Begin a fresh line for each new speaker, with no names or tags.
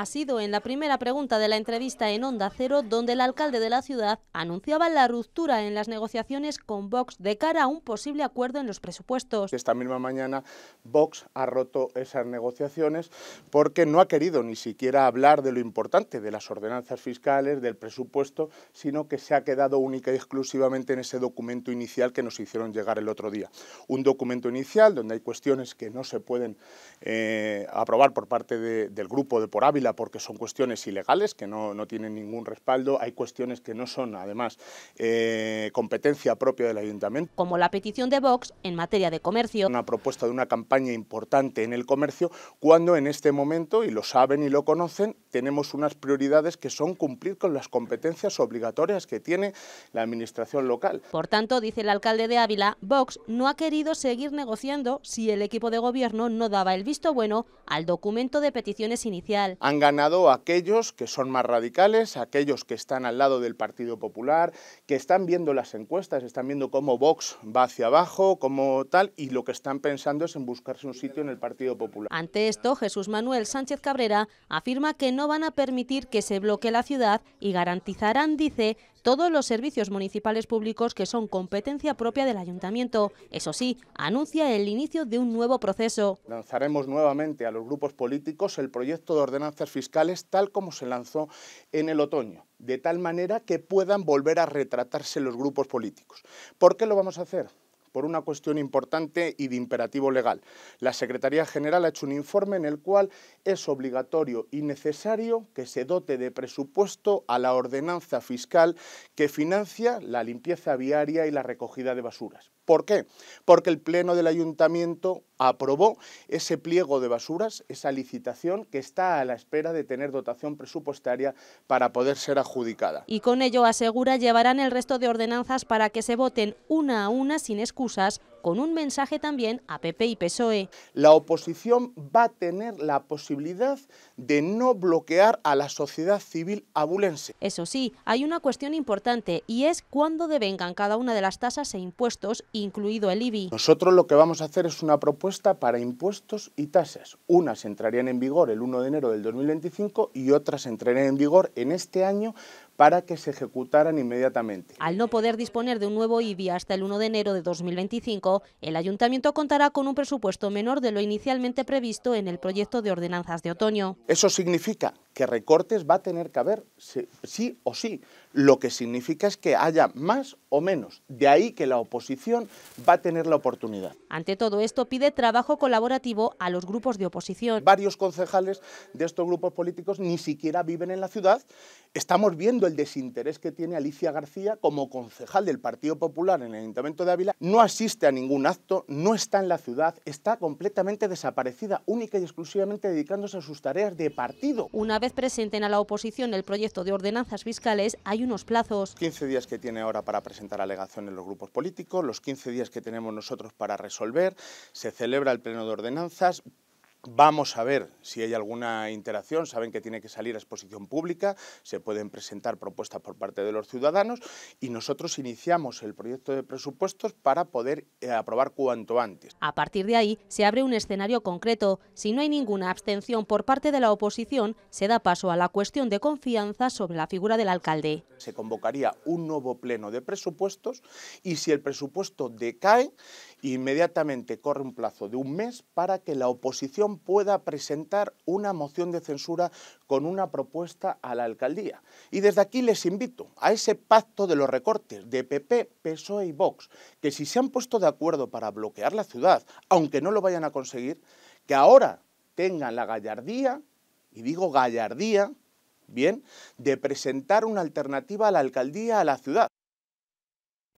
ha sido en la primera pregunta de la entrevista en Onda Cero, donde el alcalde de la ciudad anunciaba la ruptura en las negociaciones con Vox de cara a un posible
acuerdo en los presupuestos. Esta misma mañana Vox ha roto esas negociaciones porque no ha querido ni siquiera hablar de lo importante, de las ordenanzas fiscales, del presupuesto, sino que se ha quedado única y exclusivamente en ese documento inicial que nos hicieron llegar el otro día. Un documento inicial donde hay cuestiones que no se pueden eh, aprobar por parte del grupo de Por Ávila, porque son cuestiones ilegales que no, tienen ningún respaldo, hay cuestiones que no son además eh, competencia propia del ayuntamiento. Como la petición de Vox en materia de comercio. Una propuesta de una campaña importante en el comercio cuando en este momento, y lo saben y lo conocen, tenemos unas prioridades que son cumplir con las competencias obligatorias que tiene la administración local.
Por tanto, dice el alcalde de Ávila, Vox no ha querido seguir negociando si el equipo de gobierno no daba el visto bueno al documento de peticiones inicial
han ganado aquellos que son más radicales, aquellos que están al lado del Partido Popular, que están viendo las encuestas, están viendo cómo Vox va hacia abajo, cómo tal, y lo que están pensando es en buscarse un sitio en el Partido Popular.
Ante esto, Jesús Manuel Sánchez Cabrera afirma que no van a permitir que se bloquee la ciudad y garantizarán, dice, todos los servicios municipales públicos que son competencia propia del ayuntamiento. Eso sí, anuncia el inicio de un nuevo proceso.
Lanzaremos nuevamente a los grupos políticos el proyecto de ordenanzas fiscales tal como se lanzó en el otoño, de tal manera que puedan volver a retratarse los grupos políticos. ¿Por qué lo vamos a hacer? por una cuestión importante y de imperativo legal. La Secretaría General ha hecho un informe en el cual es obligatorio y necesario que se dote de presupuesto a la ordenanza fiscal que financia la limpieza viaria y la recogida de basuras. ¿Por qué? Porque el Pleno del Ayuntamiento aprobó ese pliego de basuras, esa licitación que está a la espera de tener dotación presupuestaria para poder ser adjudicada. Y con
ello asegura llevarán el resto de ordenanzas para que se voten una a una sin excusas
con un mensaje también a PP y PSOE. La oposición va a tener la posibilidad de no bloquear a la sociedad civil abulense. Eso sí, hay una
cuestión importante y es cuándo devengan cada una de las tasas e impuestos, incluido el IBI.
Nosotros lo que vamos a hacer es una propuesta para impuestos y tasas. Unas entrarían en vigor el 1 de enero del 2025 y otras entrarían en vigor en este año para que se ejecutaran inmediatamente.
Al no poder disponer de un nuevo IBI hasta el 1 de enero de 2025, el ayuntamiento contará con un presupuesto menor de lo inicialmente previsto en el proyecto de ordenanzas de otoño.
Eso significa que recortes va a tener que haber, sí o sí. Lo que significa es que haya más o menos. De ahí que la oposición va a tener la oportunidad. Ante todo esto pide trabajo colaborativo a los grupos de oposición. Varios concejales de estos grupos políticos ni siquiera viven en la ciudad. Estamos viendo el desinterés que tiene Alicia García como concejal del Partido Popular en el Ayuntamiento de Ávila. No asiste a ningún acto, no está en la ciudad, está completamente desaparecida, única y exclusivamente dedicándose a sus tareas de partido
presenten a la oposición el proyecto de ordenanzas fiscales, hay unos
plazos. 15 días que tiene ahora para presentar alegaciones los grupos políticos, los 15 días que tenemos nosotros para resolver, se celebra el pleno de ordenanzas, Vamos a ver si hay alguna interacción, saben que tiene que salir a exposición pública, se pueden presentar propuestas por parte de los ciudadanos y nosotros iniciamos el proyecto de presupuestos para poder eh, aprobar cuanto antes.
A partir de ahí se abre un escenario concreto. Si no hay ninguna abstención por parte de la oposición, se da paso a la cuestión de confianza sobre la figura del alcalde.
Se convocaría un nuevo pleno de presupuestos y si el presupuesto decae, inmediatamente corre un plazo de un mes para que la oposición pueda presentar una moción de censura con una propuesta a la alcaldía. Y desde aquí les invito a ese pacto de los recortes de PP, PSOE y Vox, que si se han puesto de acuerdo para bloquear la ciudad, aunque no lo vayan a conseguir, que ahora tengan la gallardía, y digo gallardía, bien, de presentar una alternativa a la alcaldía, a la ciudad.